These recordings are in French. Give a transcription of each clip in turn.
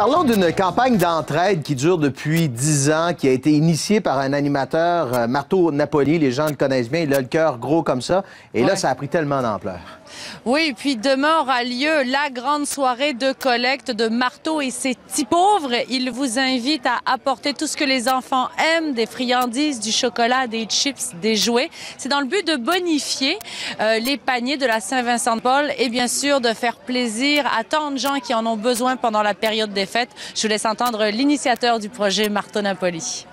Parlons d'une campagne d'entraide qui dure depuis dix ans, qui a été initiée par un animateur, euh, Marteau Napoli. Les gens le connaissent bien, il a le cœur gros comme ça. Et là, ça a pris tellement d'ampleur. Oui, puis demain aura lieu la grande soirée de collecte de Marteau et ses petits pauvres. Il vous invite à apporter tout ce que les enfants aiment, des friandises, du chocolat, des chips, des jouets. C'est dans le but de bonifier euh, les paniers de la Saint-Vincent-de-Paul et bien sûr de faire plaisir à tant de gens qui en ont besoin pendant la période des fait, Je vous laisse entendre l'initiateur du projet, Marteau Napoli.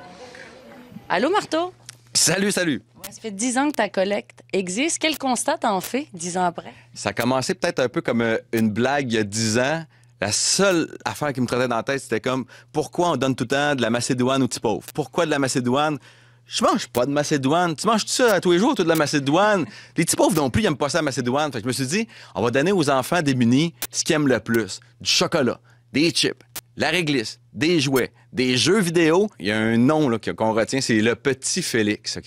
Allô, Marteau? Salut, salut. Ça fait dix ans que ta collecte existe. Quel constat t'en fais dix ans après? Ça a commencé peut-être un peu comme euh, une blague il y a dix ans. La seule affaire qui me traînait dans la tête, c'était comme pourquoi on donne tout le temps de la macédoine aux petits pauvres? Pourquoi de la macédoine? Je mange pas de macédoine. Tu manges tout ça tous les jours, tout de la macédoine. les petits pauvres non plus, ils n'aiment pas ça la macédoine. je me suis dit, on va donner aux enfants démunis ce qu'ils aiment le plus. Du chocolat, des chips, la réglisse, des jouets, des jeux vidéo. Il y a un nom qu'on retient, c'est le petit Félix.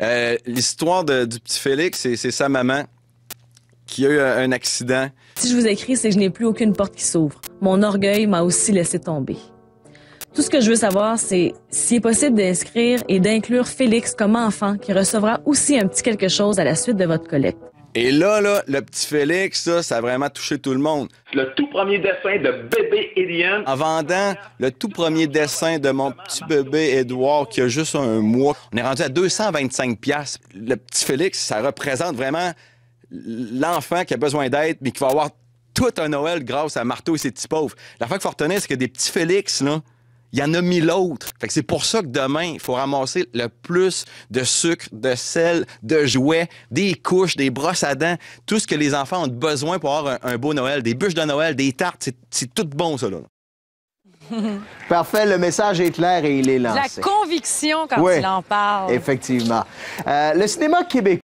Euh, l'histoire du petit Félix, c'est, c'est sa maman qui a eu un accident. Si je vous écris, c'est que je n'ai plus aucune porte qui s'ouvre. Mon orgueil m'a aussi laissé tomber. Tout ce que je veux savoir, c'est s'il est possible d'inscrire et d'inclure Félix comme enfant qui recevra aussi un petit quelque chose à la suite de votre collecte. Et là, là, le petit Félix, ça, a vraiment touché tout le monde. Le tout premier dessin de bébé Eliane. En vendant le tout premier dessin de mon petit bébé Édouard, qui a juste un mois, on est rendu à 225 pièces. Le petit Félix, ça représente vraiment l'enfant qui a besoin d'aide, mais qui va avoir tout un Noël grâce à Marteau et ses petits pauvres. La fois qu'il faut c'est que des petits Félix, là, il y en a mille autres. c'est pour ça que demain, il faut ramasser le plus de sucre, de sel, de jouets, des couches, des brosses à dents, tout ce que les enfants ont besoin pour avoir un, beau Noël, des bûches de Noël, des tartes, c'est tout bon, ça, là. Parfait, le message est clair et il est lancé. La conviction quand il en parle. Effectivement. Euh, le cinéma québécois